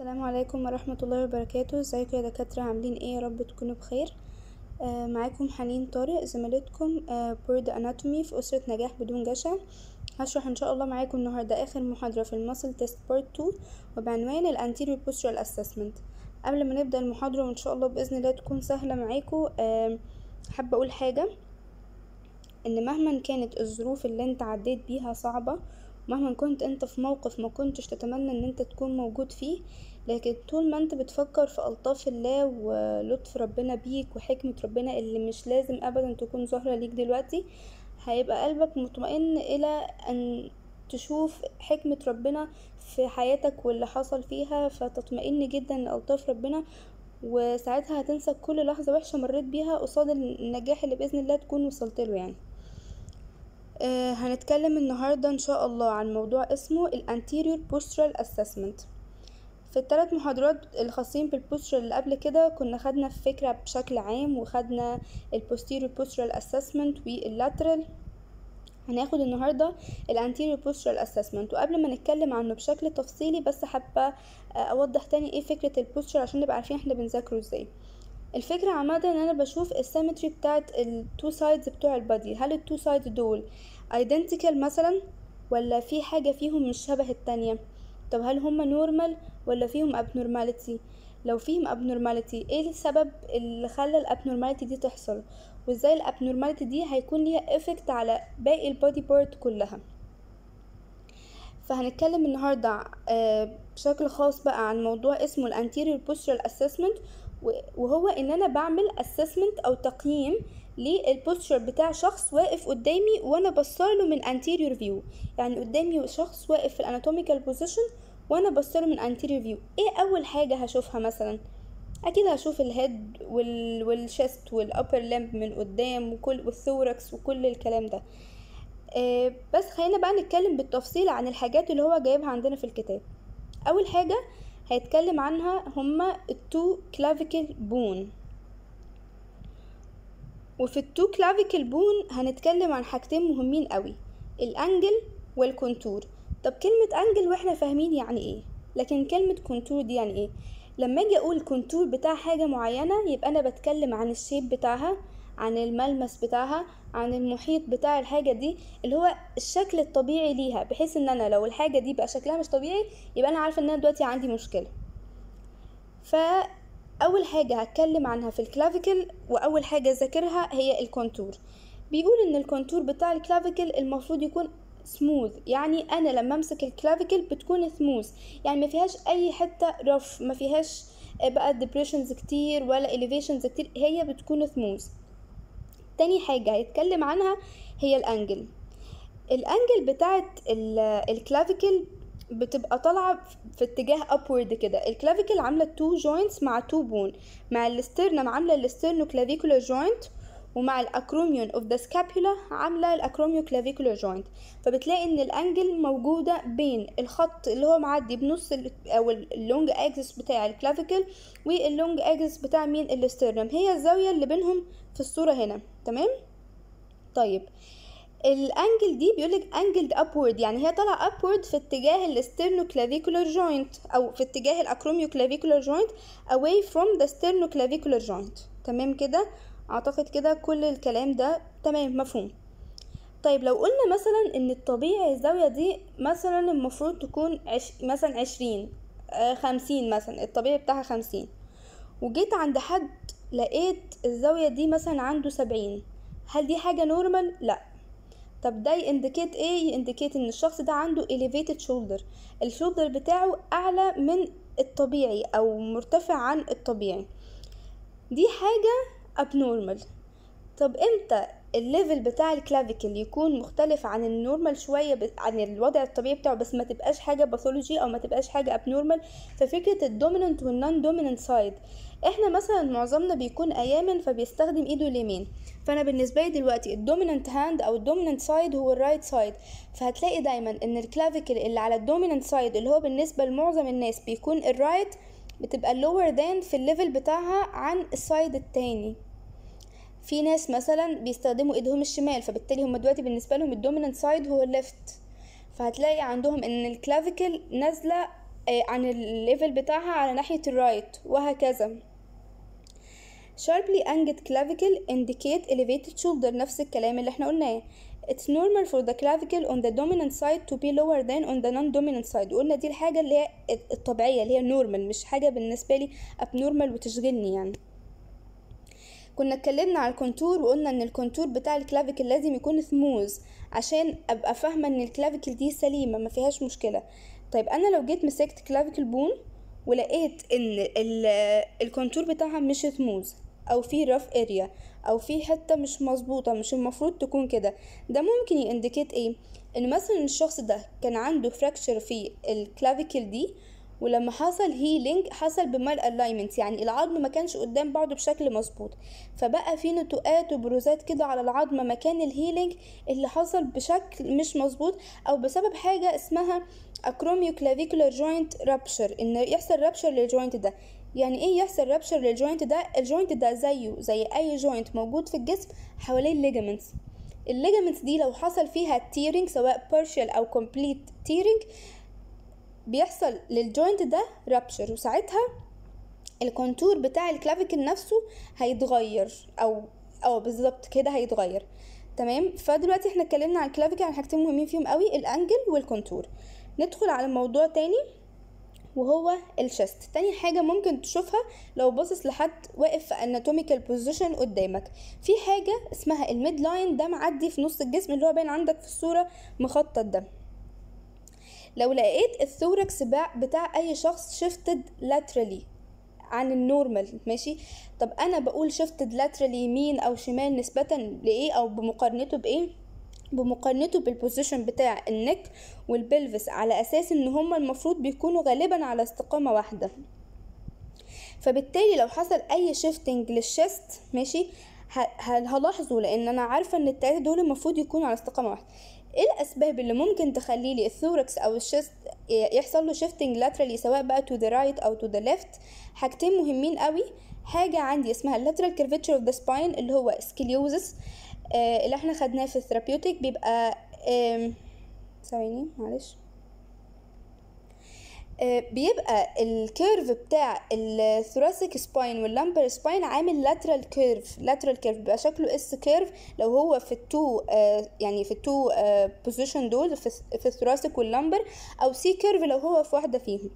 السلام عليكم ورحمة الله وبركاته ازيكم يا دكاترة عاملين ايه يا رب تكونوا بخير آه معاكم حنين طارق زميلتكم آه بورد اناتومي في أسرة نجاح بدون جشع هشرح ان شاء الله معاكم النهاردة اخر محاضرة في المصل تيست بارت 2 وبعنوان الانتيري بوسترال اسسمنت قبل ما نبدأ المحاضرة وان شاء الله بإذن الله تكون سهلة معاكم آه حابة اقول حاجة ان مهما كانت الظروف اللي انت عديت بيها صعبة مهما كنت انت في موقف ما كنتش تتمنى ان انت تكون موجود فيه لكن طول ما انت بتفكر في الطاف الله ولطف ربنا بيك وحكمة ربنا اللي مش لازم ابدا تكون ظاهرة ليك دلوقتي هيبقى قلبك مطمئن الى ان تشوف حكمة ربنا في حياتك واللي حصل فيها فتطمئن جدا لألطاف ربنا وساعتها هتنسى كل لحظة وحشة مريت بيها قصاد النجاح اللي بإذن الله تكون وصلت له يعني آه هنتكلم النهاردة إن شاء الله عن موضوع اسمه الانتيريور postural assessment في الثلاث محاضرات الخاصين بالبوسترال اللي قبل كده كنا خدنا فكرة بشكل عام وخدنا البوسترال بوسترال اسسمنت واللاترال هناخد النهارده الانتيريور بوسترال اسسمنت وقبل ما نتكلم عنه بشكل تفصيلي بس حابه اوضح تاني ايه فكره البوسترال عشان نبقى عارفين احنا بنذاكره ازاي الفكرة عامة ان انا بشوف السيمتري بتاعت التو سايدز بتوع البادي هل التو سايدز دول ايدنتيكال مثلا ولا في حاجة فيهم مش شبه التانية طب هل هما نورمال ولا فيهم ابنورماليتي لو فيهم ابنورماليتي ايه السبب اللي خلى الابنورماليتي دي تحصل وازاي الابنورماليتي دي هيكون ليها افكت على باقي البادي بارت كلها فهنتكلم النهاردة آه، بشكل خاص بقى عن موضوع اسمه الانتيريور بوسترال اسسمنت وهو ان انا بعمل assessment او تقييم للبوستشر بتاع شخص واقف قدامي وانا بصله من anterior view يعني قدامي شخص واقف في الاناتوميكال بوزيشن وانا بصله من anterior view ايه اول حاجه هشوفها مثلا اكيد هشوف الهيد وال... والشست والابر لمب من قدام وكل والثوركس وكل الكلام ده آه، بس خلينا بقى نتكلم بالتفصيل عن الحاجات اللي هو جايبها عندنا في الكتاب اول حاجه هيتكلم عنها هما التو كلافيكل بون وفي التو كلافيكل بون هنتكلم عن حاجتين مهمين قوي الانجل والكونتور طب كلمة انجل واحنا فاهمين يعني ايه لكن كلمة كونتور دي يعني ايه لما اجي اقول كونتور بتاع حاجة معينة يبقى انا بتكلم عن الشيب بتاعها عن الملمس بتاعها عن المحيط بتاع الحاجة دي اللي هو الشكل الطبيعي ليها بحيث ان انا لو الحاجة دي بقى شكلها مش طبيعي يبقى انا عارفة ان انا دلوقتي عندي مشكلة فأول حاجة هتكلم عنها في الكلافيكل وأول حاجة ذاكرها هي الكونتور بيقول ان الكونتور بتاع الكلافيكل المفروض يكون سموث يعني انا لما امسك الكلافيكل بتكون سموث يعني ما فيهاش اي حته رف ما فيهاش آه، بقى ديبريشنز كتير ولا اليفيشنز كتير هي بتكون سموث تاني حاجة هيتكلم عنها هي الأنجل الأنجل بتاعت الكلافيكل بتبقى طالعة في اتجاه upward كده الكلافيكل عاملة تو جوينتس مع تو بون مع الاسترنم عاملة الاسترنو كلافيكولار جوينت ومع الاكروميون اوف ذا سكابيولا عامله الاكروميو كلافيكولار جوينت فبتلاقي ان الانجل موجوده بين الخط اللي هو معدي بنص او اللونج اكسس بتاع الكلافيكل واللونج اكسس بتاع مين الاسترنم هي الزاويه اللي بينهم في الصورة هنا تمام طيب الانجل دي بيقولك انجلد ابورد يعني هي طالعه ابورد في اتجاه كلافيكولار جوينت او في اتجاه الاكروميو كلافيكولار جوينت اواي فروم ذا سترنو كلافيكولار جوينت تمام كده اعتقد كده كل الكلام ده تمام مفهوم طيب لو قلنا مثلا ان الطبيعي الزاويه دي مثلا المفروض تكون عش... مثلا عشرين آه، خمسين مثلا الطبيعي بتاعها خمسين وجيت عند حد لقيت الزاوية دي مثلا عنده سبعين هل دي حاجة نورمال؟ لأ طب ده يندكيت ايه يندكيت ان الشخص ده عنده elevated shoulder الشولدر بتاعه اعلى من الطبيعي او مرتفع عن الطبيعي دي حاجة abnormal طب امتى الليفل بتاع الكلافيكل يكون مختلف عن النورمال شويه عن الوضع الطبيعي بتاعه بس ما تبقاش حاجه باثولوجي او ما تبقاش حاجه ابنورمال ففكره الدوميننت والنون دوميننت سايد احنا مثلا معظمنا بيكون اياما فبيستخدم ايده اليمين فانا بالنسبه لي دلوقتي الدومينانت هاند او الدومينانت سايد هو الرايت سايد فهتلاقي دايما ان الكلافيكل اللي على الدومينانت سايد اللي هو بالنسبه لمعظم الناس بيكون الرايت بتبقى اللور ذان في الليفل بتاعها عن السايد التاني في ناس مثلا بيستخدموا ايدهم الشمال فبالتالي هم دلوقتي بالنسبه لهم الدومينانت سايد هو الليفت فهتلاقي عندهم ان الكلافيكل نازله إيه، عن الليفل بتاعها على ناحية الرايت وهكذا sharply angled clavicle indicate elevated shoulder نفس الكلام اللي احنا قلناه it's normal for the clavicle on the dominant side to be lower than on the non-dominant side وقلنا دي الحاجة اللي هي الطبيعية اللي هي normal مش حاجة بالنسبة لي abnormal وتشغلني يعني كنا اتكلمنا على الكونتور وقلنا ان الكونتور بتاع الكلافيكل لازم يكون سموز عشان ابقى فاهمه ان الكلافيكل دي سليمه ما فيهاش مشكله طيب انا لو جيت مسكت كلافيكل بون ولقيت ان الكونتور بتاعها مش سموز او في رف اريا او في حته مش مظبوطه مش المفروض تكون كده ده ممكن يindicate ايه ان مثلا الشخص ده كان عنده فراكشر في الكلافيكل دي ولما حصل هيلينج حصل بمال الاينمنت يعني العظم ما كانش قدام بعضه بشكل مظبوط فبقى في نتوءات وبروزات كده على العظم مكان الهيلينج اللي حصل بشكل مش مظبوط او بسبب حاجه اسمها اكروميو كلافيكولار جوينت رابشر ان يحصل رابشر للجوينت ده يعني ايه يحصل رابشر للجوينت ده الجوينت ده زيه زي اي جوينت موجود في الجسم حواليه الليجامنتس الليجامنتس دي لو حصل فيها تيرنج سواء partial او complete تيرنج بيحصل للجوينت ده رابشر وساعتها الكونتور بتاع الكلافيكل نفسه هيتغير او او بالظبط كده هيتغير تمام فدلوقتي احنا اتكلمنا عن الكلافيكل عن حاجتين مهمين فيهم قوي الانجل والكونتور ندخل على موضوع تاني وهو الشست تاني حاجة ممكن تشوفها لو باصص لحد واقف في اناتوميكال بوزيشن قدامك في حاجة اسمها الميد لاين ده معدي في نص الجسم اللي هو باين عندك في الصورة مخطط ده لو لقيت الثوركس بتاع اي شخص شيفتد لاترالي عن النورمال ماشي طب انا بقول شيفتد لاترالي يمين او شمال نسبة لايه او بمقارنته بايه بمقارنته بالبوزيشن بتاع النك والبلفس على اساس ان هما المفروض بيكونوا غالبا على استقامة واحدة فبالتالي لو حصل اي شيفتنج للشيست ماشي هلاحظه لان انا عارفة ان التلاتة دول المفروض يكونوا على استقامة واحدة ايه الاسباب اللي ممكن تخلي لي الثوركس او الشيست يحصل له شيفتنج لاترالي سواء بقى تو ذا رايت او تو ذا ليفت حاجتين مهمين قوي حاجه عندي اسمها lateral curvature of the spine اللي هو سكليوزس آه، اللي احنا خدناه في الثرابيوتيك بيبقى ثواني معلش آه، بيبقى الكيرف بتاع الثوراسيك سباين واللامبر سباين عامل لاترال كيرف لاترال كيرف بيبقى شكله اس كيرف لو هو في التو آه، يعني في التو بوزيشن دول في الثوراسيك واللامبر او سي كيرف لو هو في واحده فيهم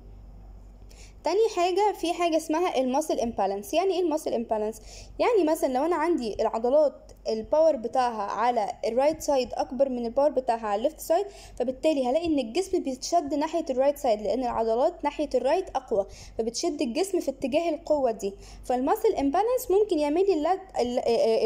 تاني حاجة في حاجة اسمها الماسل امبالانس يعني ايه الماسل امبالانس يعني مثلا لو انا عندي العضلات الباور بتاعها على الرايت سايد اكبر من الباور بتاعها على الليفت سايد فبالتالي هلاقي ان الجسم بيتشد ناحية الرايت سايد لان العضلات ناحية الرايت اقوى فبتشد الجسم في اتجاه القوة دي فالماسل امبالانس ممكن يعمل لي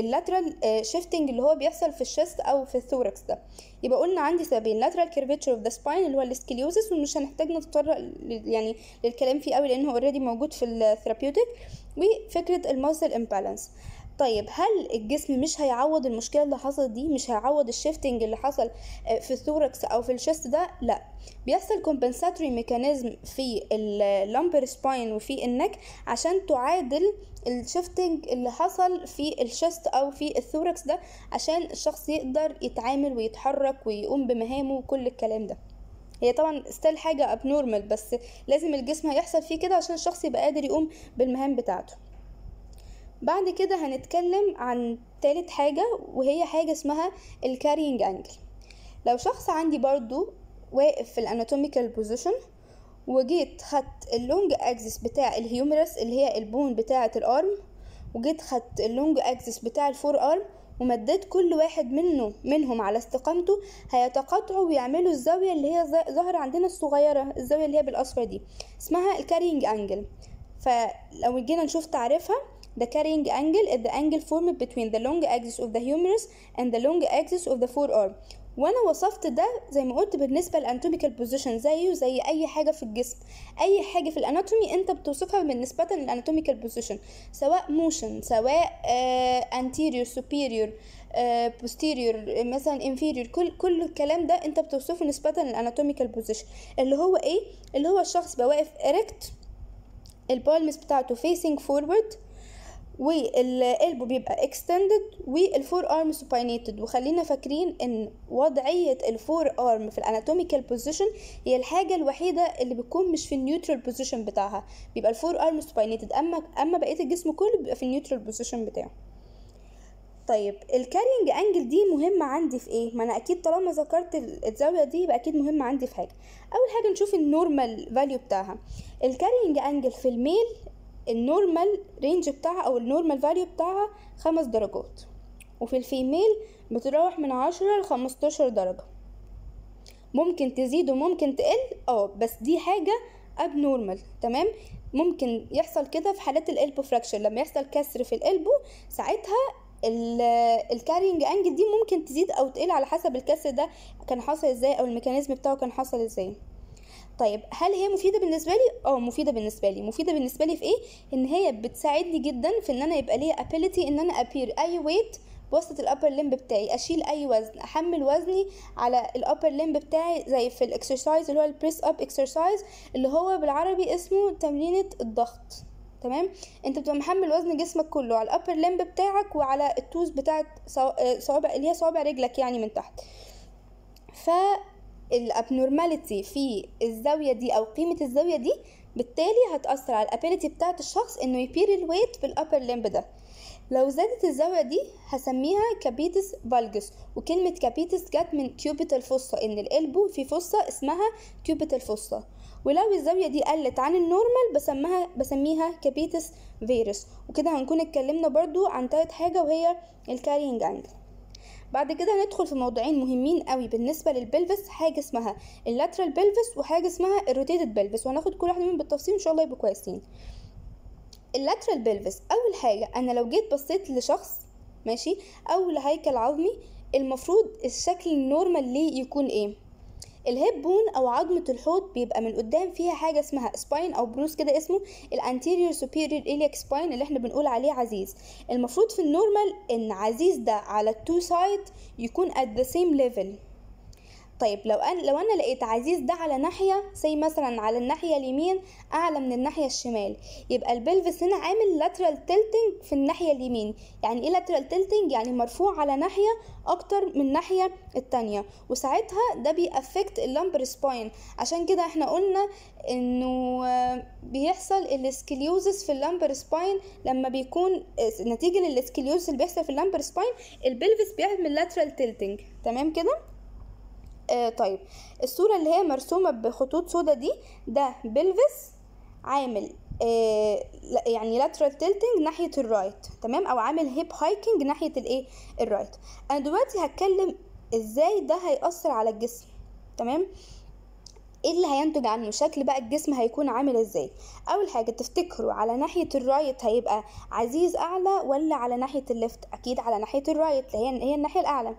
اللاترال شيفتنج اللي هو بيحصل في الشيست او في الثوركس ده يبقى قلنا عندي سببين lateral curvature of the spine اللي هو السكليوزس ومش هنحتاج نتطرق يعني للكلام فيه قوي لانه اوريدي موجود في الثيرابيوتيك وفكره الماسل امبالانس طيب هل الجسم مش هيعوض المشكله اللي حصلت دي مش هيعوض الشيفتنج آه، اللي حصل في الثوركس او في الشيست ده لا بيحصل كومبنساتوري ميكانيزم في اللامبر سباين وفي النك عشان تعادل الشيفتنج اللي حصل في الشيست او في الثوركس ده عشان الشخص يقدر يتعامل ويتحرك ويقوم بمهامه وكل الكلام ده هي طبعا ستيل حاجة ابنورمال بس لازم الجسم هيحصل فيه كده عشان الشخص يبقى قادر يقوم بالمهام بتاعته بعد كده هنتكلم عن تالت حاجة وهي حاجة اسمها الكارينج انجل لو شخص عندي برضو واقف في الاناتوميكال بوزيشن وجيت خدت اللونج اكسس بتاع الهيومرس اللي هي البون بتاعة الارم وجيت خدت اللونج اكسس بتاع الفور ارم ومديت كل واحد منه منهم على استقامته هيتقاطعوا ويعملوا الزاوية اللي هي ظاهرة عندنا الصغيرة الزاوية اللي هي بالأصفر دي اسمها الكارينج انجل فلو جينا نشوف تعريفها The carrying angle is the angle formed between the long axis of the humerus and the long axis of the forearm وانا وصفت ده زي ما قلت بالنسبه للاناتوميكال بوزيشن زيه زي اي حاجه في الجسم اي حاجه في الاناتومي انت بتوصفها بالنسبه للاناتوميكال بوزيشن سواء موشن سواء انتيريور سوبيريور بوستيريور مثلا انفيريور كل كل الكلام ده انت بتوصفه نسبه للاناتوميكال بوزيشن اللي هو ايه اللي هو الشخص بواقف اريكت البالمز بتاعته facing forward والقلب بيبقى اكستندد والفور ارم سوباينيتد وخلينا فاكرين ان وضعيه الفور ارم في الاناتوميكال بوزيشن هي الحاجه الوحيده اللي بتكون مش في النيوترال بوزيشن بتاعها بيبقى الفور ارم سوباينيتد اما اما بقيه الجسم كله بيبقى في النيوترال بوزيشن بتاعه طيب الكارينج انجل دي مهمة عندي في ايه ما انا اكيد طالما ذكرت الزاوية دي يبقى اكيد مهمة عندي في حاجة اول حاجة نشوف النورمال فاليو بتاعها الكارينج انجل في الميل النورمال رينج بتاعها او النورمال فاليو بتاعها خمس درجات وفي الفيميل بتتراوح من عشرة لخمستاشر درجة ممكن تزيد وممكن تقل اه بس دي حاجة اب نورمال تمام ممكن يحصل كده في حالات الالبو فراكشر لما يحصل كسر في الالبو ساعتها الكارينج انجل دي ممكن تزيد او تقل على حسب الكسر ده كان حصل ازاي او الميكانيزم بتاعه كان حصل ازاي طيب هل هي مفيده بالنسبه لي اه مفيده بالنسبه لي مفيده بالنسبه لي في ايه ان هي بتساعدني جدا في ان انا يبقى ليا ability ان انا appear اي ويت بواسطه الابر limb بتاعي اشيل اي وزن احمل وزني على الابر limb بتاعي زي في الاكسرسايز اللي هو البريس اب اكسرسايز اللي هو بالعربي اسمه تمرينه الضغط تمام انت بتبقى محمل وزن جسمك كله على الابر لمب بتاعك وعلى التوز بتاعت آه، صوابع اللي هي صوابع رجلك يعني من تحت ف الابنورماليتي في الزاويه دي او قيمه الزاويه دي بالتالي هتاثر على الابيليتي بتاعه الشخص انه يبير الويت في الابر لمب ده لو زادت الزاويه دي هسميها كابيتس فالجس وكلمه كابيتس جت من كيوبيت الفصة ان القلبه في فصة اسمها كيوبيت الفصة ولو الزاويه دي قلت عن النورمال بسمها بسميها كابيتس فيروس وكده هنكون اتكلمنا برضو عن تالت حاجه وهي الكارينج انجل بعد كده هندخل في موضوعين مهمين قوي بالنسبه للبلفس حاجه اسمها اللاترال بلفس وحاجه اسمها الروتيتد بلفس وهناخد كل واحده منهم بالتفصيل ان شاء الله يبقوا كويسين اللاترال بلفس اول حاجه انا لو جيت بصيت لشخص ماشي او لهيكل عظمي المفروض الشكل النورمال ليه يكون ايه الهيب بون او عظمه الحوض بيبقى من قدام فيها حاجه اسمها سباين او بروس كده اسمه الانتيريور سوبيريور الياك سباين اللي احنا بنقول عليه عزيز المفروض في النورمال ان عزيز ده على التو سايد يكون at the same level طيب لو أنا لو أنا لقيت عزيز ده على ناحية زي مثلا على الناحية اليمين أعلى من الناحية الشمال يبقى البلفس هنا عامل lateral tilting في الناحية اليمين يعني إيه lateral tilting يعني مرفوع على ناحية أكتر من الناحية التانية وساعتها ده بيأفكت اللمبر سباين عشان كده احنا قلنا إنه بيحصل الاسكليوزس في اللمبر سباين لما بيكون نتيجة للاسكليوزس اللي بيحصل في اللمبر سباين البلفس بيعمل lateral tilting تمام كده آه طيب الصورة اللي هي مرسومة بخطوط سودا دي ده بلفس عامل آه يعني lateral tilting ناحية الرايت تمام او عامل هيب هايكنج ناحية الايه الرايت انا دلوقتي هتكلم ازاي ده هيأثر على الجسم تمام ايه اللي هينتج عنه شكل بقى الجسم هيكون عامل ازاي اول حاجه تفتكروا على ناحيه الرايت هيبقى عزيز اعلى ولا على ناحيه الليفت اكيد على ناحيه الرايت اللي هي الناحيه الاعلى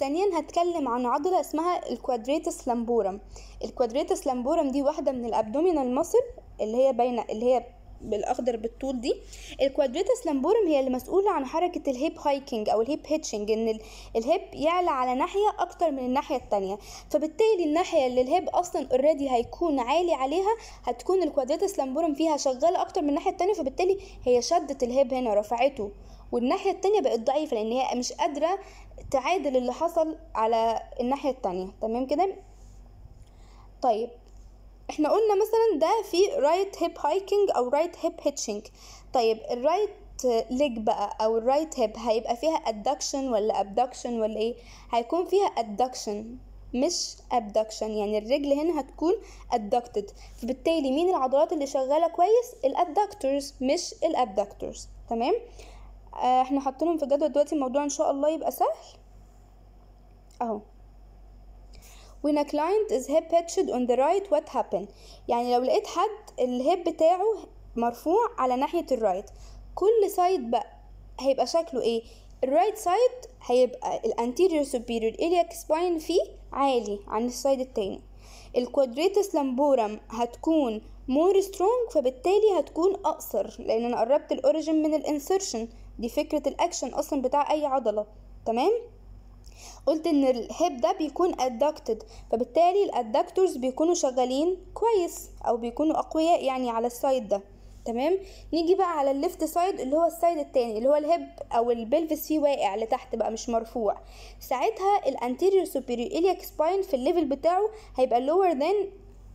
ثانيا هتكلم عن عضلة اسمها الكوادريتس لامبورم الكوادريتس لامبورم دي واحدة من الابدومينال ماسل اللي هي باينة اللي هي بالاخضر بالطول دي الكوادريتس لامبورم هي اللي مسؤوله عن حركه الهيب هايكنج او الهيب هيتشنج ان الهيب يعلى على ناحيه اكتر من الناحيه التانية فبالتالي الناحيه اللي الهيب اصلا اوريدي هيكون عالي عليها هتكون الكوادريتس لامبورم فيها شغاله اكتر من الناحيه التانية فبالتالي هي شدت الهيب هنا رفعته والناحيه التانية بقت ضعيفه لان هي مش قادره تعادل اللي حصل على الناحية التانية تمام كده طيب احنا قلنا مثلا ده في رايت هيب هايكنج او رايت هيب هيتشنج طيب الرايت ليج بقى او الرايت هيب هيبقى فيها ادكشن ولا ابدكشن ولا ايه هيكون فيها ادكشن مش ابدكشن يعني الرجل هنا هتكون ادكتد فبالتالي مين العضلات اللي شغاله كويس الادكتورز مش الابدكتورز تمام آه، احنا حاطينهم في الجدول دلوقتي الموضوع ان شاء الله يبقى سهل اهو when a client is hip hitched on the right what happened يعني لو لقيت حد الهيب بتاعه مرفوع على ناحية الرايت right. كل سايد بقى هيبقى شكله ايه الرايت سايد هيبقى الانتيريور superior الياك سباين فيه عالي عن السايد التاني الكوادريتس لامبورم هتكون مور سترونج فبالتالي هتكون اقصر لان انا قربت الاوريجن من الانسرشن دي فكره الاكشن اصلا بتاع اي عضله تمام قلت ان الهيب ده بيكون adducted فبالتالي الادكتورز بيكونوا شغالين كويس او بيكونوا اقوياء يعني على السايد ده تمام نيجي بقى على الليفت سايد اللي هو السايد التاني اللي هو الهب او البلفس فيه واقع لتحت بقى مش مرفوع ساعتها الانتيريور سوبيريور الياك سباين في الليفل بتاعه هيبقى لور ذان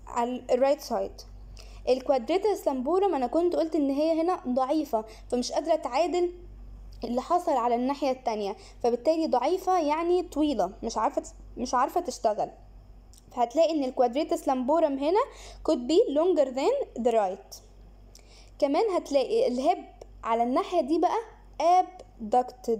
على الرايت سايد الكوادريتا سلمبورا ما انا كنت قلت ان هي هنا ضعيفه فمش قادره اتعادل اللي حصل على الناحية التانية فبالتالي ضعيفة يعني طويلة مش عارفة مش عارفة تشتغل فهتلاقي ان الكوادريتس لامبورم هنا could be longer than the right كمان هتلاقي الهب على الناحية دي بقى abducted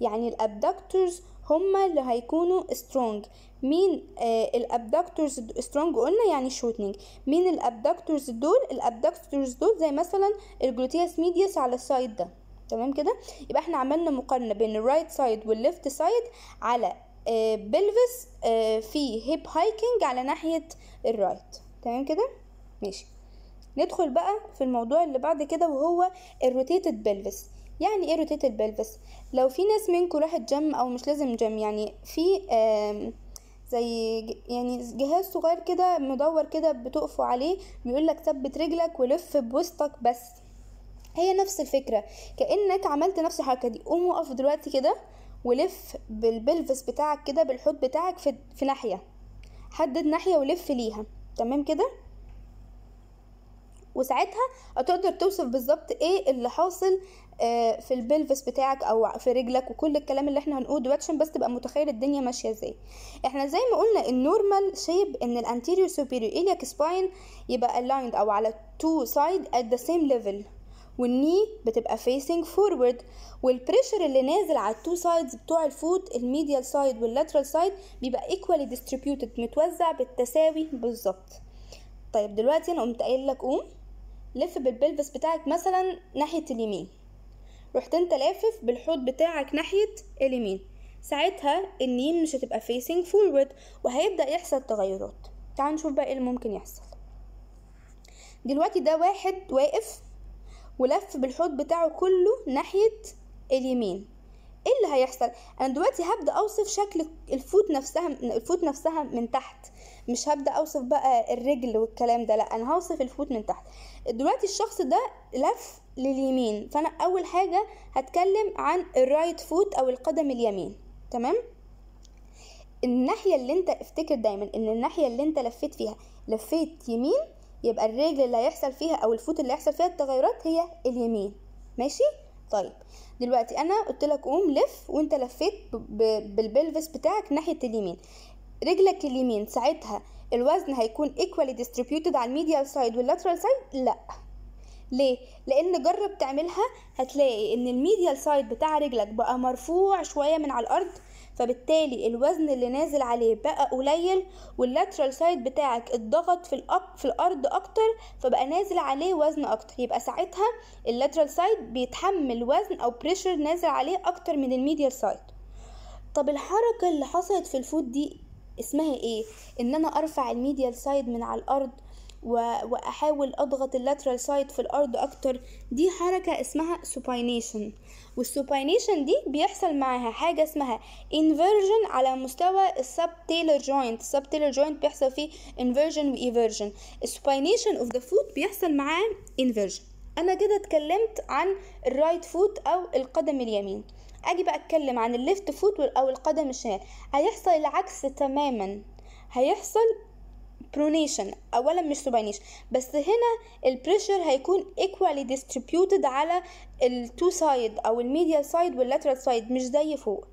يعني الابدكتورز هما اللي هيكونوا strong مين آه الابدكتورز strong قلنا يعني shortening مين الابدكتورز دول الابدكتورز دول زي مثلا الجلوتياس ميديس على السايد ده تمام كده يبقى احنا عملنا مقارنه بين الرايت سايد والليفت سايد على بلفس آه، آه، في هيب هايكنج على ناحيه الرايت تمام كده ماشي ندخل بقى في الموضوع اللي بعد كده وهو الروتيتد بلفس يعني ايه روتيتد بلفس لو في ناس منكم راحت جيم او مش لازم جيم يعني في زي يعني جهاز صغير كده مدور كده بتقفوا عليه بيقولك ثبت رجلك ولف بوسطك بس هي نفس الفكره كانك عملت نفس الحركه دي قوم وقف دلوقتي كده ولف بالبلفس بتاعك كده بالحوض بتاعك في, في ناحيه حدد ناحيه ولف ليها تمام كده وساعتها هتقدر توصف بالظبط ايه اللي حاصل آه، في البلفس بتاعك او في رجلك وكل الكلام اللي احنا هنقوله دلوقتي عشان بس تبقى متخيل الدنيا ماشيه ازاي احنا زي ما قلنا النورمال شيب ان الانتيريو سوبيريور ايلياك سباين يبقى الايند او على تو سايد ات ذا سيم ليفل والني بتبقى facing forward والبريشر اللي نازل على التو سايدز بتوع الفوت الميديال سايد واللاترال سايد بيبقى equally distributed متوزع بالتساوي بالظبط طيب دلوقتي انا قمت قايل لك قوم لف بالبلفس بتاعك مثلا ناحيه اليمين رحت انت لافف بالحوض بتاعك ناحيه اليمين ساعتها النين مش هتبقى facing forward وهيبدا يحصل تغيرات تعال نشوف بقى ايه اللي ممكن يحصل دلوقتي ده واحد واقف ولف بالحوض بتاعه كله ناحية اليمين ايه اللي هيحصل انا دلوقتي هبدا اوصف شكل الفوت نفسها الفوت نفسها من تحت مش هبدا اوصف بقى الرجل والكلام ده لا انا هوصف الفوت من تحت دلوقتي الشخص ده لف لليمين فانا اول حاجه هتكلم عن الرايت فوت او القدم اليمين تمام الناحيه اللي انت افتكر دايما ان الناحيه اللي انت لفيت فيها لفيت يمين يبقى الرجل اللي هيحصل فيها او الفوت اللي هيحصل فيها التغيرات هي اليمين ماشي طيب دلوقتي انا قلت لك قوم لف وانت لفيت بالبلفس بتاعك ناحيه اليمين رجلك اليمين ساعتها الوزن هيكون ايكوالي ديستريبيوتد على الميديال سايد واللاترال سايد لا ليه لان جرب تعملها هتلاقي ان الميديال سايد بتاع رجلك بقى مرفوع شويه من على الارض فبالتالي الوزن اللي نازل عليه بقى قليل واللاترال سايد بتاعك اتضغط في الأب في الارض اكتر فبقى نازل عليه وزن اكتر يبقى ساعتها اللاترال سايد بيتحمل وزن او بريشر نازل عليه اكتر من الميديال سايد طب الحركة اللي حصلت في الفوت دي اسمها ايه ان انا ارفع الميديال سايد من على الارض واحاول اضغط اللاترال سايد في الارض اكتر دي حركه اسمها supination والسوباينيشن دي بيحصل معاها حاجه اسمها inversion على مستوى السب تيلر جوينت السب تيلر جوينت بيحصل فيه انفيرجن وايفيرجن السوباينيشن اوف ذا فوت بيحصل معاه inversion انا كده اتكلمت عن الرايت فوت او القدم اليمين اجي بقى اتكلم عن الليفت فوت او القدم الشمال هيحصل العكس تماما هيحصل برونيشن اولا مش سوبينيشن بس هنا البريشر هيكون ايكوالي ديستريبيوتد على التو سايد او الميديا سايد واللاترال سايد مش زي فوق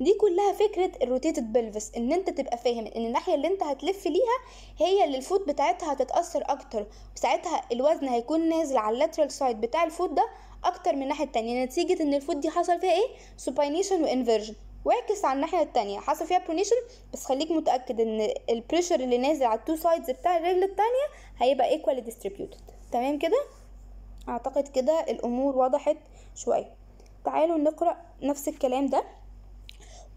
دي كلها فكره الروتيتد بلفس ان انت تبقى فاهم ان الناحيه اللي انت هتلف ليها هي اللي الفوت بتاعتها هتتاثر اكتر وساعتها الوزن هيكون نازل على اللاترال سايد بتاع الفوت ده اكتر من الناحيه التانية نتيجه ان الفوت دي حصل فيها ايه سوبينيشن وانفرجن واعكس على الناحيه التانية حصل فيها برونيشن بس خليك متاكد ان البريشر اللي نازل على التو سايدز بتاع الرجل التانية هيبقى ايكوال ديستريبيوتد تمام كده اعتقد كده الامور وضحت شويه تعالوا نقرا نفس الكلام ده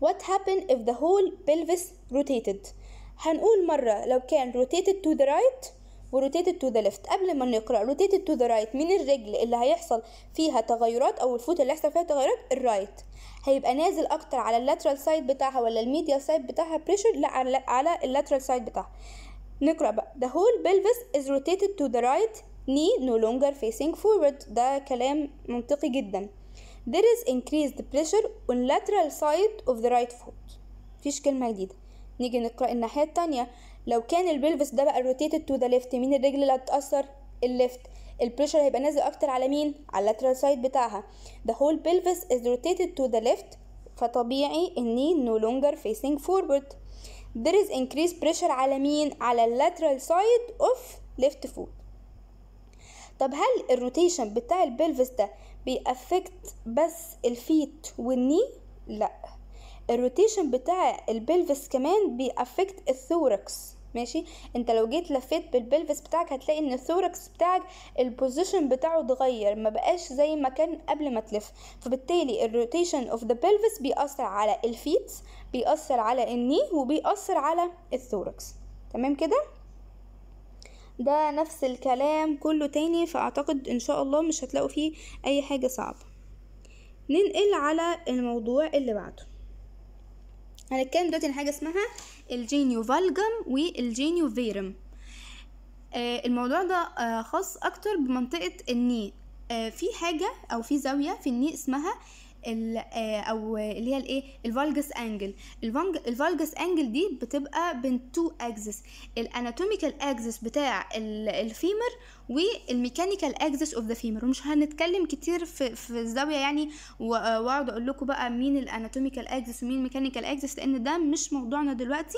what happened if the whole pelvis rotated هنقول مره لو كان rotated to the right وروتيت تو ذا ليفت قبل ما نقرا روتيت تو ذا رايت من الرجل اللي هيحصل فيها تغيرات او الفوت اللي هيحصل فيها تغيرات الرايت هيبقى نازل اكتر على اللاترال سايد بتاعها ولا الميديال سايد بتاعها بريشر لا على, اللاترال سايد بتاعها نقرا بقى ذا هول pelvis از روتيت تو ذا رايت ني نو لونجر فيسينج فورورد ده كلام منطقي جدا there is increased pressure on lateral side of the right foot فيش كلمة جديدة نيجي نقرأ الناحية التانية لو كان البلفس ده بقى روتيتد تو ذا ليفت مين الرجل اللي هتتأثر الليفت البريشر هيبقى نازل اكتر على مين على اللاترال سايد بتاعها the whole pelvis is rotated to the left فطبيعي الني نو لونجر facing forward there is increased pressure على مين على اللاترال سايد اوف ليفت foot طب هل الروتيشن بتاع البلفس ده بيأفكت بس الفيت والني لا الروتيشن بتاع البلفس كمان بيأفكت الثوركس ماشي انت لو جيت لفيت بالبلفس بتاعك هتلاقي ان الثوركس بتاعك البوزيشن بتاعه اتغير ما بقاش زي ما كان قبل ما تلف فبالتالي الروتيشن اوف ذا بلفس بيأثر على الفيت بيأثر على الني وبيأثر على الثوركس تمام كده ده نفس الكلام كله تاني فاعتقد ان شاء الله مش هتلاقوا فيه اي حاجة صعبة ننقل على الموضوع اللي بعده هنتكلم دلوقتي عن حاجه اسمها الجينيو فالجم والجينيو فيرم آه، الموضوع ده آه، خاص اكتر بمنطقه النيء آه، في حاجه او في زاويه في النيء اسمها آه، او اللي هي الايه الفالجس انجل الفالجس انجل دي بتبقى بين تو اكسس الاناتوميكال اكسس بتاع الفيمر والميكانيكال اكسس اوف ذا فيمر ومش هنتكلم كتير في, في الزاويه يعني آه، واقعد اقول لكم بقى مين الاناتوميكال اكسس ومين الميكانيكال اكسس لان ده مش موضوعنا دلوقتي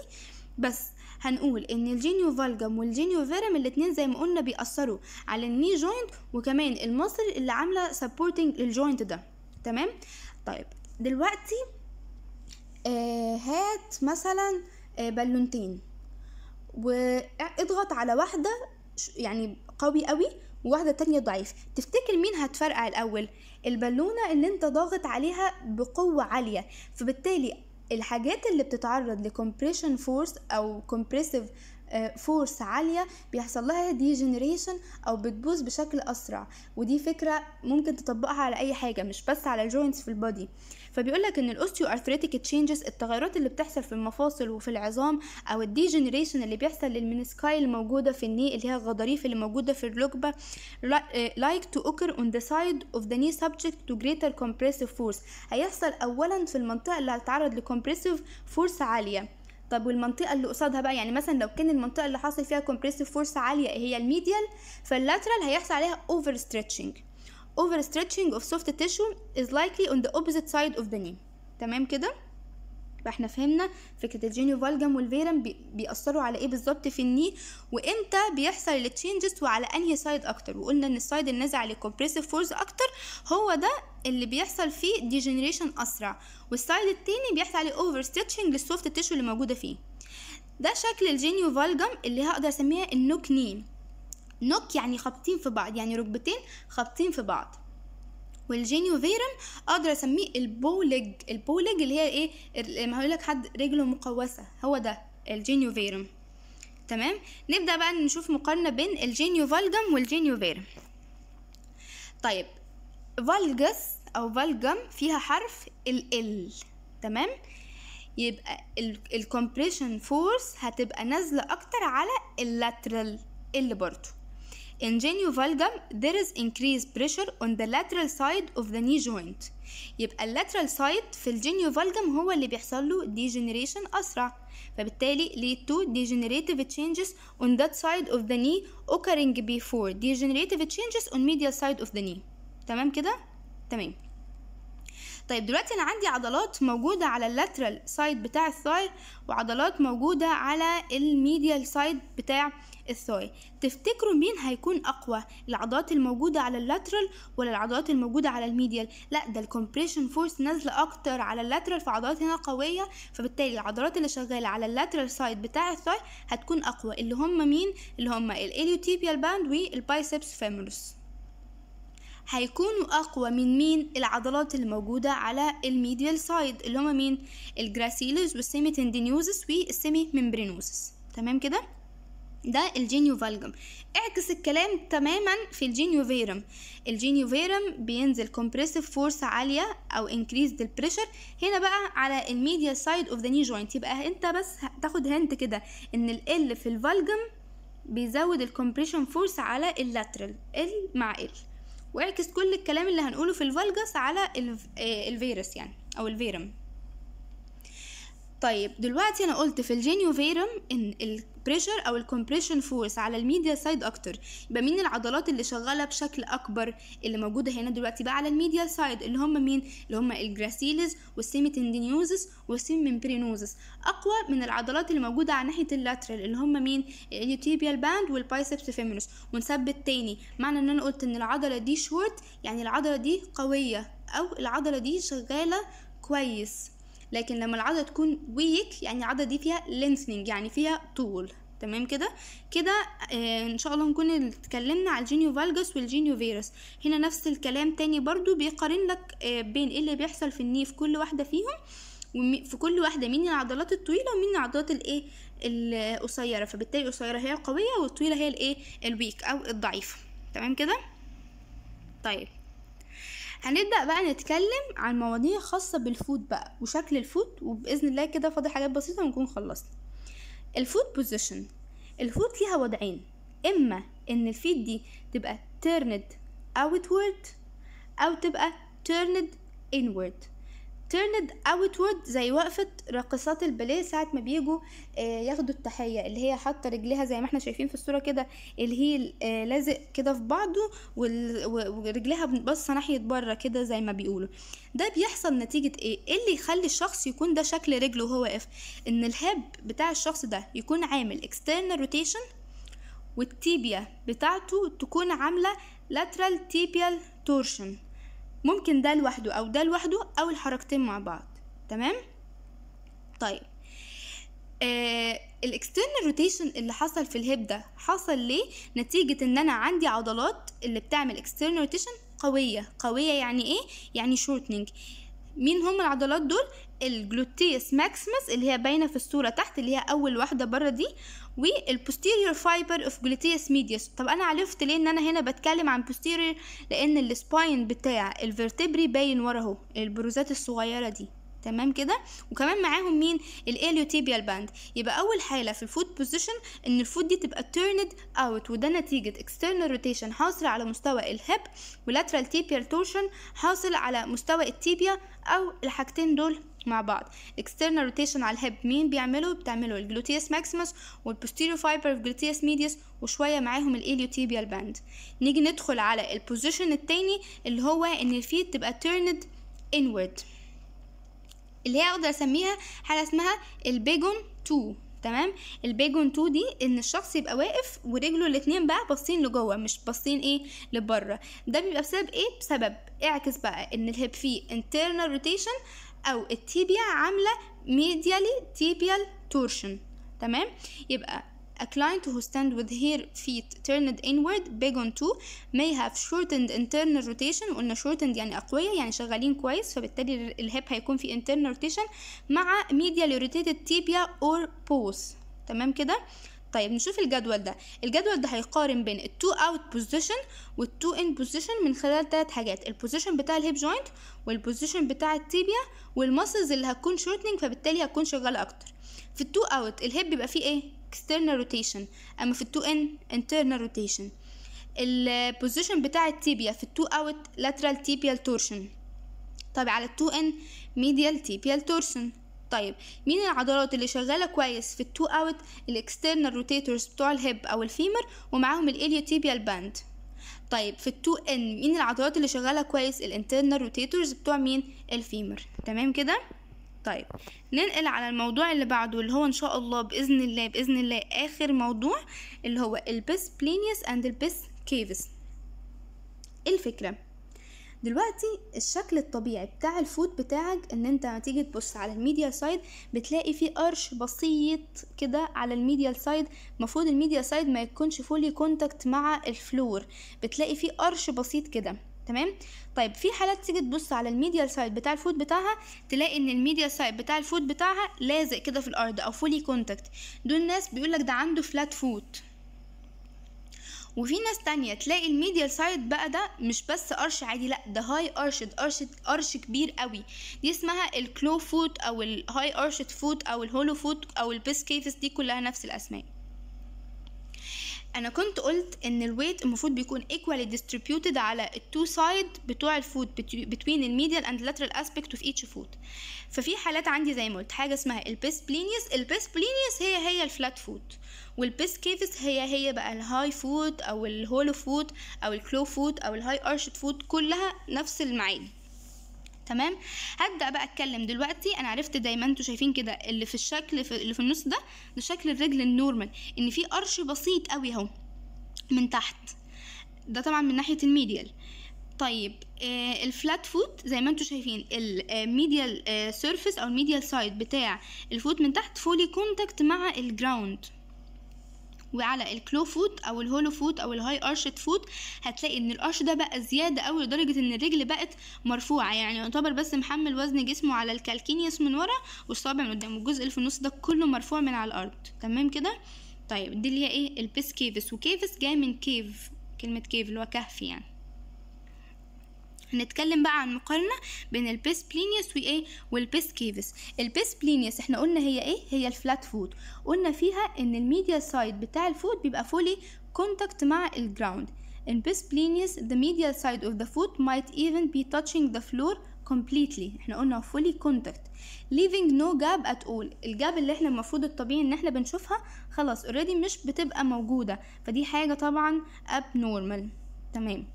بس هنقول ان الجينيو فالجم والجينيو فيرم الاتنين زي ما قلنا بيأثروا على الني جوينت وكمان المصل اللي عامله سبورتنج للجوينت ده تمام طيب دلوقتي آه هات مثلا آه بالونتين واضغط على واحده يعني قوي قوي وواحده تانية ضعيف تفتكر مين هتفرقع الاول البالونه اللي انت ضاغط عليها بقوه عاليه فبالتالي الحاجات اللي بتتعرض لكمبريشن فورس او كومبريسيف فورس آه، عاليه بيحصل لها ديجنريشن او بتبوظ بشكل اسرع ودي فكره ممكن تطبقها على اي حاجه مش بس على الجوينتس في البادي فبيقول لك ان الاوستيو ارثريتيك تشينجز التغيرات اللي بتحصل في المفاصل وفي العظام او الديجنريشن اللي بيحصل للمنسكاي الموجوده في الني اللي هي الغضاريف اللي موجوده في الركبه آه، like to occur on the side of the knee subject to greater compressive force هيحصل اولا في المنطقه اللي هتتعرض لكمبريسيف فورس عاليه طب والمنطقه اللي قصادها بقى يعني مثلا لو كان المنطقه اللي حاصل فيها كومبريسيف فورس عاليه هي الميديال فاللاترال هيحصل عليها اوفر ستريتشنج اوفر ستريتشنج اوف سوفت تيشو از لايكلي اون ذا اوبوزيت سايد اوف ذا ني تمام كده فاحنا فهمنا فكره الجينيو فالجم والفيرم بيأثروا على ايه بالظبط في الني وامتى بيحصل التشينجز وعلى انهي سايد اكتر وقلنا ان السايد النازع عليه فورس اكتر هو ده اللي بيحصل فيه ديجنريشن اسرع والسايد التاني بيحصل عليه اوفر ستيتشنج للسوفت تيشو اللي موجوده فيه ده شكل الجينيو فالجم اللي هقدر اسميها النوك نين نوك يعني خابطين في بعض يعني ركبتين خابطين في بعض والجينيو فيرم اقدر اسميه البولج البولج اللي هي ايه ما هقول لك حد رجله مقوسه هو ده الجينيو فيرم تمام نبدا بقى نشوف مقارنه بين الجينيو فالجم والجينيو فيرم طيب فالجس أو فالجم فيها حرف ال ال تمام يبقى الكمبريشن فورس هتبقى نازلة أكتر على اللاترال ال برضو In valgum there is increased pressure on the lateral side of the knee joint يبقى lateral side في الجينيوفالجم هو اللي بيحصل له degeneration أسرع فبالتالي lead to degenerative changes on that side of the knee occurring before degenerative changes on medial side of the knee تمام كده؟ تمام طيب دلوقتي انا عندي عضلات موجوده على اللاترال سايد بتاع الثاي وعضلات موجوده على الميديال سايد بتاع الثاي تفتكروا مين هيكون اقوى العضلات الموجوده على اللاترال ولا العضلات الموجوده على الميديال لا ده الكومبريشن فورس نازله اكتر على اللاترال فعضلات هنا قويه فبالتالي العضلات اللي شغاله على اللاترال سايد بتاع الثاي هتكون اقوى اللي هم مين اللي هم الاليوتيبيال باند والبايسبس فيمورس هيكونوا أقوى من مين العضلات الموجودة على الميديال سايد اللي هما مين الجراسيلوس والسيمي تندينيوزس والسيمي ممبرينوزس تمام كده ده الجينيو فالجم اعكس الكلام تماما في الجينيو فيرم الجينيو فيرم بينزل كومبريسيف فورس عاليه او انكريز البريشر هنا بقى على الميديا سايد اوف ذا ني جوينت يبقى انت بس تاخد هنت كده ان ال في الفالجم بيزود الكومبريشن فورس على اللاترال ال مع ال واعكس كل الكلام اللي هنقوله في الفالجس على آه، الفيروس يعني او الفيرم طيب دلوقتي انا قلت في الجينيوفيرم ان البريشر او الكومبريشن فورس على الميديا سايد اكتر يبقى مين العضلات اللي شغاله بشكل اكبر اللي موجوده هنا دلوقتي بقى على الميديا سايد اللي هم مين اللي هم الجراسيلز والسيميتندينيوزس والسيممبرينوزس اقوى من العضلات اللي موجوده على ناحيه اللاترال اللي هم مين اليوتيبيال باند والبايسبس فيمينوس ونثبت تاني معنى ان انا قلت ان العضله دي شورت يعني العضله دي قويه او العضله دي شغاله كويس لكن لما العضله تكون ويك يعني العضله دي فيها لينثنينج يعني فيها طول تمام كده كده آه ان شاء الله نكون اتكلمنا على الجينيو فالجوس والجينيو فيروس هنا نفس الكلام تاني برضو بيقارن لك آه بين ايه اللي بيحصل في النيف كل واحده فيهم في كل واحدة مين العضلات الطويلة ومين العضلات الايه القصيرة فبالتالي القصيرة هي القوية والطويلة هي الايه الويك او الضعيفة تمام كده طيب هنبدأ بقى نتكلم عن مواضيع خاصة بالفود بقى وشكل الفود وبإذن الله كده فاضي حاجات بسيطة ونكون خلصنا الفود بوزيشن الفود ليها وضعين إما إن الفيد دي تبقى turned outward أو تبقى turned inward turned outward زي وقفة راقصات الباليه ساعة ما بيجوا آه، ياخدوا التحية اللي هي حاطة رجليها زي ما احنا شايفين في الصورة كده الهيل آه، لازق كده في بعضه ورجليها باصة ناحية بره كده زي ما بيقولوا ده بيحصل نتيجة ايه؟ ايه اللي يخلي الشخص يكون ده شكل رجله وهو واقف؟ ان الهاب بتاع الشخص ده يكون عامل external rotation والتيبيا بتاعته تكون عاملة lateral tibial torsion ممكن ده لوحده او ده لوحده او الحركتين مع بعض تمام طيب آه الاكسترنال روتيشن اللي حصل في الهيب ده حصل ليه نتيجة ان انا عندي عضلات اللي بتعمل اكسترنال روتيشن قوية قوية يعني ايه يعني شورتنينج مين هم العضلات دول الجلوتيس ماكسيمس اللي هي باينه في الصوره تحت اللي هي اول واحده بره دي والبوستيريور فايبر اوف جلوتيوس ميديوس طب انا عرفت ليه ان انا هنا بتكلم عن بوستيريور لان السباين بتاع الفيرتبري باين ورا اهو البروزات الصغيره دي تمام كده وكمان معاهم مين الاليوتيبيال باند يبقى اول حاله في الفوت بوزيشن ان الفوت دي تبقى تيرند اوت وده نتيجه اكسترنال روتيشن حاصل على مستوى الهب ولاترال تيبيال تورشن حاصل على مستوى التيبيا او الحاجتين دول مع بعض اكسترنال روتيشن على الهب مين بيعمله بتعمله الجلوتيس ماكسيموس والبوستيريو فايبر في جلوتيس ميديس وشويه معاهم الاليوتيبيال باند نيجي ندخل على البوزيشن التاني اللي هو ان الفيت تبقى تيرند inward اللي هي اقدر اسميها حاجه اسمها البيجون 2 تمام البيجون 2 دي ان الشخص يبقى واقف ورجله الاتنين بقى باصين لجوه مش باصين ايه لبره ده بيبقى بسبب ايه بسبب اعكس بقى ان الهب فيه internal rotation او التيبيا عامله ميديالي تيبيال تورشن تمام يبقى A client who stands with her feet turned inward big on two may have shortened internal rotation قلنا shortened يعني أقوية يعني شغالين كويس فبالتالي الهيب هيكون في internal rotation مع medial rotated tibia or pose تمام كده طيب نشوف الجدول ده الجدول ده هيقارن بين التو اوت بوزيشن والتو ان بوزيشن من خلال ثلاث حاجات البوزيشن بتاع الهيب جوينت والبوزيشن بتاع التيبيا والمسلز اللي هتكون shortening فبالتالي هتكون شغاله اكتر في التو اوت الهيب بيبقى فيه ايه external rotation اما في التو ان internal rotation البوزيشن بتاع التيبيا في التو اوت lateral tibial torsion طيب على التو ان medial tibial torsion طيب مين العضلات اللي شغالة كويس في التو اوت الاكسترنال روتيتورز بتوع الهب او الفيمر ومعاهم الاليوتيبيال باند طيب في التو ان مين العضلات اللي شغالة كويس الانترنال روتيتورز بتوع مين الفيمر تمام كده طيب ننقل على الموضوع اللي بعده اللي هو ان شاء الله باذن الله باذن الله اخر موضوع اللي هو البس بلينيوس اند البس كيفس إيه الفكره دلوقتي الشكل الطبيعي بتاع الفوت بتاعك ان انت لما تيجي تبص على الميديا سايد بتلاقي فيه قرش بسيط كده على الميديا سايد المفروض الميديا سايد ما يكونش فولي كونتاكت مع الفلور بتلاقي فيه قرش بسيط كده تمام طيب في حالات تيجي تبص على الميديا سايد بتاع الفوت بتاعها تلاقي ان الميديا سايد بتاع الفوت بتاعها لازق كده في الارض او فولي كونتاكت دول ناس بيقولك ده عنده فلات فوت وفي ناس تانية تلاقي الميديا سايد بقى ده مش بس قرش عادي لا ده هاي ارشد قرشد قرش كبير قوي دي اسمها الكلو فوت او الهاي ارشد فوت او الهولو فوت او البيس كيفس دي كلها نفس الاسماء انا كنت قلت ان الويت المفروض بيكون equally distributed على التو سايد بتوع الفود بتوين الميديال اند lateral aspect of each food ففي حالات عندي زي ما قلت حاجه اسمها البيس بلينيس البيس بلينيس هي هي الفلات فود والبيس كيفس هي هي بقى الهاي فود او الهولو فود او الكلو فود او الهاي ارشد فود كلها نفس المعاني تمام هبدا بقى اتكلم دلوقتي انا عرفت دايما انتوا شايفين كده اللي في الشكل في اللي في النص ده ده شكل الرجل النورمال ان في قرش بسيط قوي اهو من تحت ده طبعا من ناحيه الميديال طيب آه الفلات فوت زي ما انتوا شايفين الميديال سيرفيس آه، آه، او الميديال سايد بتاع الفوت من تحت فولي كونتاكت مع الجراوند وعلى الكلو فوت او الهولو فوت او الهاي ارشد فوت هتلاقي ان الارش ده بقى زياده قوي لدرجه ان الرجل بقت مرفوعه يعني يعتبر بس محمل وزن جسمه على الكالكينيوس من ورا والصابع من قدام والجزء اللي في النص ده كله مرفوع من على الارض تمام كده طيب دي اللي هي ايه البيس كيفس وكيفس جاي من كيف كلمه كيف اللي هو كهف يعني هنتكلم بقى عن مقارنة بين البيس بلينيوس وايه والبيس كيفس البيس بلينيوس احنا قلنا هي ايه هي الفلات فود قلنا فيها ان الميديا سايد بتاع الفود بيبقى فولي كونتاكت مع الجراوند In plenius, the medial side of the foot might even be touching the floor completely احنا قلنا fully contact leaving no gap at all الجاب اللي احنا المفروض الطبيعي ان احنا بنشوفها خلاص already مش بتبقى موجودة فدي حاجة طبعا abnormal تمام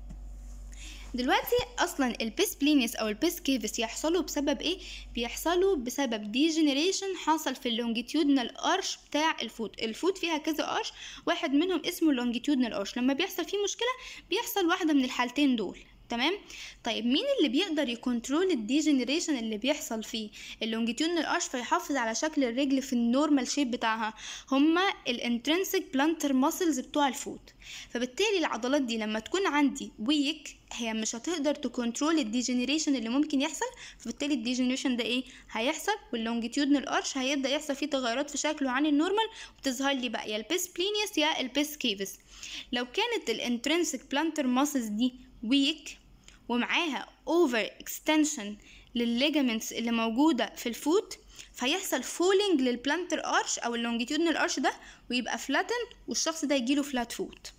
دلوقتي اصلا البيس بلينيس او البيس كيفس يحصلوا بسبب ايه بيحصلوا بسبب ديجنريشن حصل في اللونجيتيودنال ارش بتاع الفوت الفوت فيها كذا ارش واحد منهم اسمه اللونجيتيودنال ارش لما بيحصل فيه مشكله بيحصل واحده من الحالتين دول تمام طيب مين اللي بيقدر يكنترول الديجنريشن اللي بيحصل فيه اللونجيتيودنال ارش فيحافظ على شكل الرجل في النورمال شيب بتاعها هما الانترنسيك بلانتر ماسلز بتوع الفوت فبالتالي العضلات دي لما تكون عندي ويك هي مش هتقدر تكنترول الديجنريشن اللي ممكن يحصل فبالتالي الديجنريشن ده ايه هيحصل واللونجيتيودنال ارش هيبدا يحصل فيه تغيرات في شكله عن النورمال وتظهر لي بقى يا البيس بلينيس يا البيس كيفس لو كانت الانترنسيك بلانتر ماسلز دي ويك ومعاها اوفر اكستنشن للليجامنتس اللي موجوده في الفوت فيحصل فولينج للبلانتر ارش او اللونجيتيودنال ارش ده ويبقى فلاتن والشخص ده يجيله فلات فوت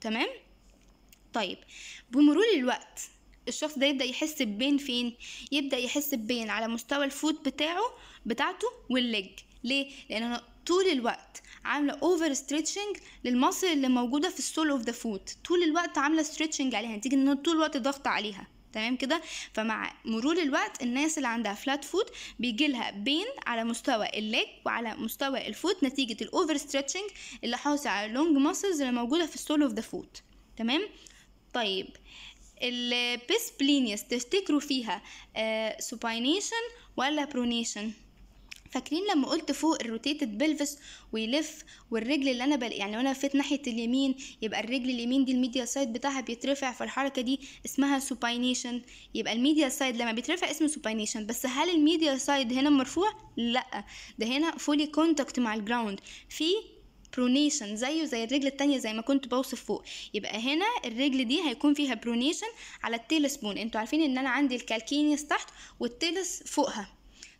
تمام طيب بمرور الوقت الشخص ده يبدا يحس ببين فين يبدا يحس ببين على مستوى الفوت بتاعه بتاعته والليج ليه لان طول الوقت عامله اوفر ستريتشنج للمصل اللي موجوده في السول اوف ذا فوت طول الوقت عامله ستريتشنج عليها نتيجه يعني ان طول الوقت ضغط عليها تمام كده فمع مرور الوقت الناس اللي عندها فلات فوت بيجي لها بين على مستوى الليج وعلى مستوى الفوت نتيجه الاوفر ستريتشنج اللي حاصل على اللونج ماسلز اللي موجوده في السول اوف ذا فوت تمام طيب البيسبلينيس تفتكروا فيها سوباينيشن آه، ولا برونيشن فاكرين لما قلت فوق الروتيتد بلفس ويلف والرجل اللي انا بل... يعني وانا لفيت ناحيه اليمين يبقى الرجل اليمين دي الميديا سايد بتاعها بيترفع فالحركه دي اسمها سوباينيشن يبقى الميديا سايد لما بيترفع اسمه سوباينيشن بس هل الميديا سايد هنا مرفوع لا ده هنا فولي كونتاكت مع الجراوند في برونيشن زيه زي الرجل التانية زي ما كنت بوصف فوق يبقى هنا الرجل دي هيكون فيها برونيشن على التيل بون انتوا عارفين ان انا عندي الكالكينيس تحت والتيلس فوقها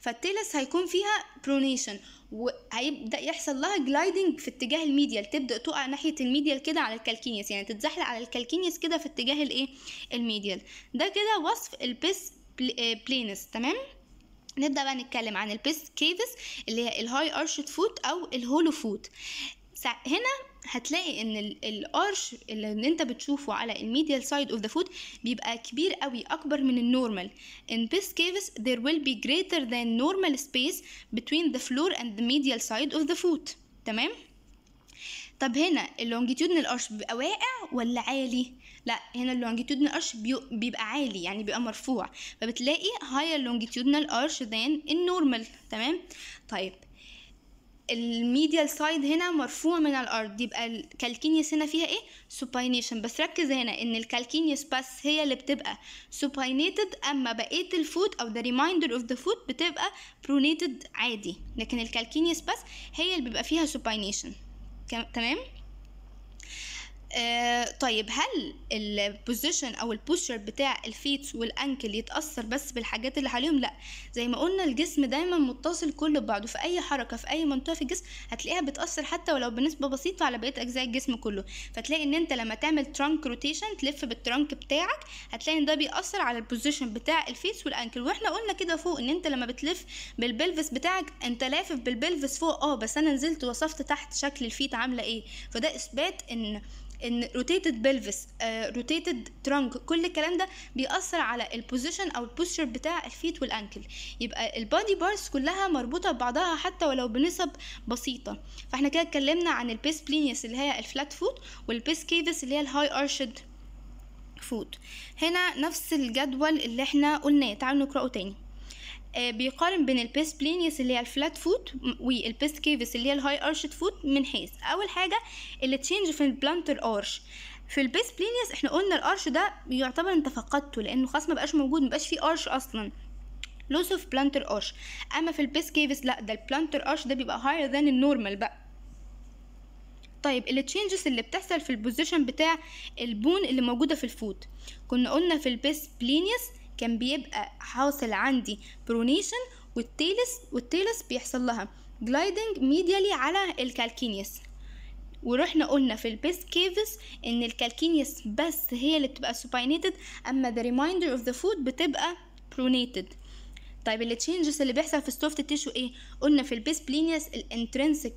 فالتيلس هيكون فيها برونيشن وهيبدا يحصل لها جلايدنج في اتجاه الميديال تبدا تقع ناحيه الميديال كده على الكالكينيس يعني تتزحلق على الكالكينيس كده في اتجاه الايه الميديال ده كده وصف البيس بلينس آه، تمام نبدا بقى نتكلم عن البيس كيفس اللي هي الهاي ارشد فوت او الهولو فوت هنا هتلاقي ان الارش اللي انت بتشوفه على الميديال سايد اوف ذا فود بيبقى كبير قوي اكبر من النورمال in this case there will be greater than normal space between the floor and the medial side of the foot تمام طب هنا اللونجيتيودنال ارش بيبقى واقع ولا عالي لا هنا اللونجيتيودنال ارش بيبقى عالي يعني بيبقى مرفوع فبتلاقي higher longitudinal arch than النورمال تمام طيب الميديا سايد هنا مرفوع من الارض يبقى الكالكينيس هنا فيها ايه سوباينيشن بس ركز هنا ان الكالكينيس بس هي اللي بتبقى سوباينيتد اما بقيه الفوت او ذا ريمايندر اوف ذا فوت بتبقى برونيتد عادي لكن الكالكينيس بس هي اللي بيبقى فيها سوباينيشن تمام آه، طيب هل البوزيشن او البوستشر بتاع الفيتس والانكل يتاثر بس بالحاجات اللي حواليهم لا زي ما قلنا الجسم دايما متصل كله ببعضه في اي حركه في اي منطقه في الجسم هتلاقيها بتاثر حتى ولو بنسبه بسيطه على بقيه اجزاء الجسم كله فتلاقي ان انت لما تعمل ترانك روتيشن تلف بالترانك بتاعك هتلاقي ان ده بيأثر على البوزيشن بتاع الفيس والانكل واحنا قلنا كده فوق ان انت لما بتلف بالبلفس بتاعك انت لافف بالبلفس فوق اه بس انا نزلت وصفت تحت شكل الفيت عامله ايه فده اثبات ان ان روتيتد بلفس روتيتد ترانك كل الكلام ده بيأثر على البوزيشن او البوستشر بتاع الفيت والانكل يبقى البادي بارس كلها مربوطه ببعضها حتى ولو بنسب بسيطه فاحنا كده اتكلمنا عن البيس بلينيس اللي هي الفلات فوت والبيس كيفس اللي هي الهاي ارشد فوت هنا نفس الجدول اللي احنا قلناه تعالوا نقراه تاني آه، بيقارن بين البيست بلينيس اللي هي الفلات فوت والبيست كيفس اللي هي الهاي ارشد فوت من حيث اول حاجه التشينج في البلانتر ارش في البيس بلينيس احنا قلنا الارش ده يعتبر انت فقدته لانه خلاص مبقاش موجود مبقاش فيه ارش اصلا لوس اوف بلانتر ارش اما في البيس كيفس لا ده البلانتر ارش ده بيبقى هاير ذان النورمال بقى طيب التشينجز اللي بتحصل في البوزيشن بتاع البون اللي موجوده في الفوت كنا قلنا في البيس بلينيس كان بيبقى حاصل عندي برونيشن والتيلس والتيلس بيحصل لها جلايدنج ميديالي على الكالكينيس ورحنا قلنا في البيست كيفس ان الكالكينيس بس هي اللي بتبقى سوباينيتد اما ذا ريمايندر اوف ذا فود بتبقى برونيتد طيب التشينجز اللي بيحصل في السوفت تيشو ايه قلنا في البيس بلينيس الانترنسك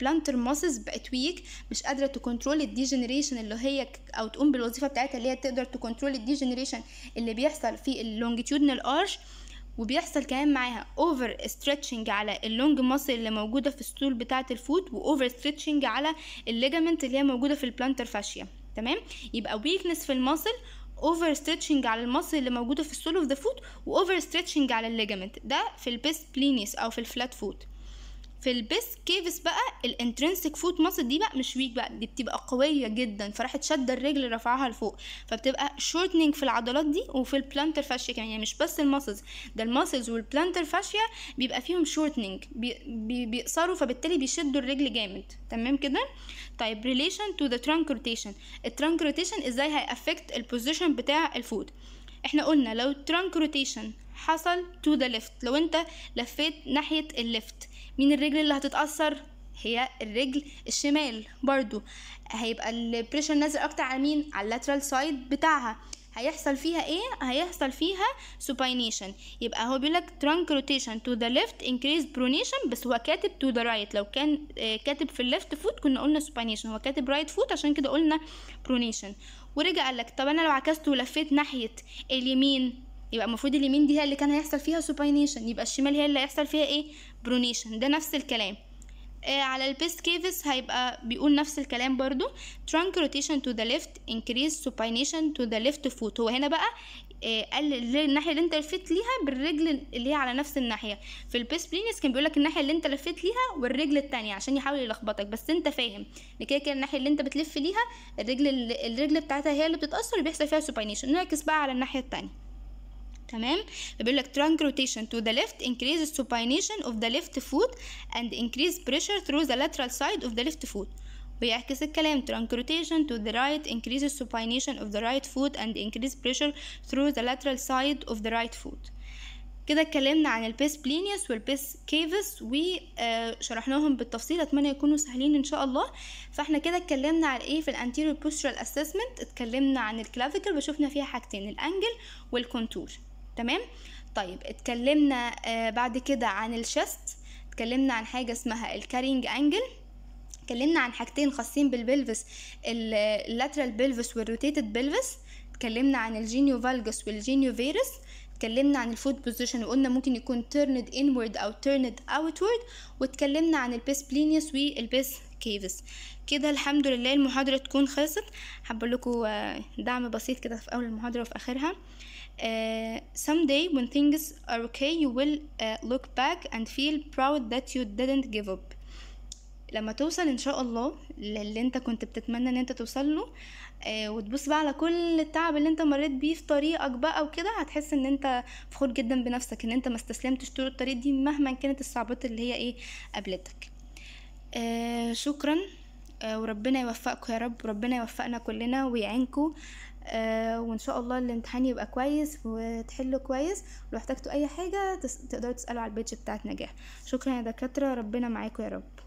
بلانتر موسس بقت ويك مش قادره تكنترول الديجنريشن اللي هي او تقوم بالوظيفه بتاعتها اللي هي تقدر تكنترول الديجنريشن اللي بيحصل في اللونجيتودنال ارش وبيحصل كمان معاها اوفر ستريتشنج على اللونج ماسل اللي موجوده في السول بتاعه الفوت واوفر ستريتشنج على الليجامنت اللي هي موجوده في البلانتر فاشيا تمام يبقى ويكنس في الماسل اوفر ستريتشنج على المصل اللي موجوده في السول اوف ذا فوت واوفر ستريتشنج على الليجمنت ده في البيست بلينيس او في الفلات فوت في البيست كيفس بقى الانترنسك فوت ماسل دي بقى مش ويك بقى دي بتبقى قويه جدا فراحت شاده الرجل رفعها لفوق فبتبقى شورتنينج في العضلات دي وفي البلانتر فاشيا كمان يعني مش بس الماسلز ده الماسلز والبلانتر فاشيا بيبقى فيهم شورتنينج بي بيقصروا فبالتالي بيشدوا الرجل جامد تمام كده طيب ريليشن تو ذا ترانك روتيشن الترانك روتيشن ازاي هيأفكت البوزيشن بتاع الفوت احنا قلنا لو الترانك روتيشن حصل تو ذا ليفت لو انت لفيت ناحيه الليفت مين الرجل اللي هتتأثر هي الرجل الشمال برضو هيبقى البريشر نازل اكتر على مين على اللاترال سايد بتاعها هيحصل فيها ايه هيحصل فيها سوباينيشن يبقى هو بيقول لك ترانك روتيشن تو ذا ليفت انكريز برونيشن بس هو كاتب تو ذا رايت لو كان آه، كاتب في الليفت فوت كنا قلنا سوباينيشن هو كاتب رايت فوت عشان كده قلنا برونيشن ورجع قال لك طب انا لو عكسته ولفيت ناحيه اليمين يبقى المفروض اليمين دي هي اللي كان هيحصل فيها سوباينيشن يبقى الشمال هي اللي هيحصل فيها ايه برونيشن ده نفس الكلام آه على البيست كيفس هيبقى بيقول نفس الكلام برضو trunk rotation to the left increase supination to the left foot هو هنا بقى آه، قال الناحيه اللي انت لفيت ليها بالرجل اللي هي على نفس الناحيه في البيست بلينس كان بيقول لك الناحيه اللي انت لفيت ليها والرجل الثانيه عشان يحاول يلخبطك بس انت فاهم ان كده كده الناحيه اللي انت بتلف ليها الرجل الرجل بتاعتها هي اللي بتتاثر وبيحصل فيها سوباينيشن نعكس بقى على الناحيه الثانيه تمام بيقول لك trunk rotation to the left increase supination of the left foot and increase pressure through the lateral side of the left foot بيعكس الكلام trunk rotation to the right the supination of the right foot and increase pressure through the lateral side of the right foot كده اتكلمنا عن البيس بلينيوس والبيس كيفس وشرحناهم بالتفصيل اتمنى يكونوا سهلين ان شاء الله فاحنا كده اتكلمنا على ايه في الانتيريور بوسترال اسسمنت اتكلمنا عن الكلافيكل وشفنا فيها حاجتين الانجل والكونتور تمام طيب اتكلمنا آه، بعد كده عن الشست اتكلمنا عن حاجه اسمها الكارينج انجل اتكلمنا عن حاجتين خاصين بالبلفس اللاترال بلفس والروتيتد بلفس اتكلمنا عن الجينيو فالجس والجينيو فيرس اتكلمنا عن الفوت بوزيشن وقلنا ممكن يكون تيرند انورد او تيرند اوتورد واتكلمنا عن البيس بلينيوس والبيس كيفس كده الحمد لله المحاضرة تكون خلصت حابة لكم آه، دعم بسيط كده في أول المحاضرة وفي آخرها Uh, someday when things are okay you will uh, look back and feel proud that you didn't give up لما توصل ان شاء الله للي انت كنت بتتمنى ان انت توصل له آه وتبص بقى على كل التعب اللي انت مريت بيه في طريقك بقى وكده هتحس ان انت فخور جدا بنفسك ان انت ما استسلمتش طول الطريق دي مهما كانت الصعوبات اللي هي ايه قابلتك آه شكرا آه وربنا يوفقكم يا رب وربنا يوفقنا كلنا ويعينكم آه، وان شاء الله الامتحان يبقى كويس وتحله كويس لو احتجتوا اي حاجه تقدروا تسالوا على البيتش بتاعت نجاح شكرا يا دكاتره ربنا معاكم يا رب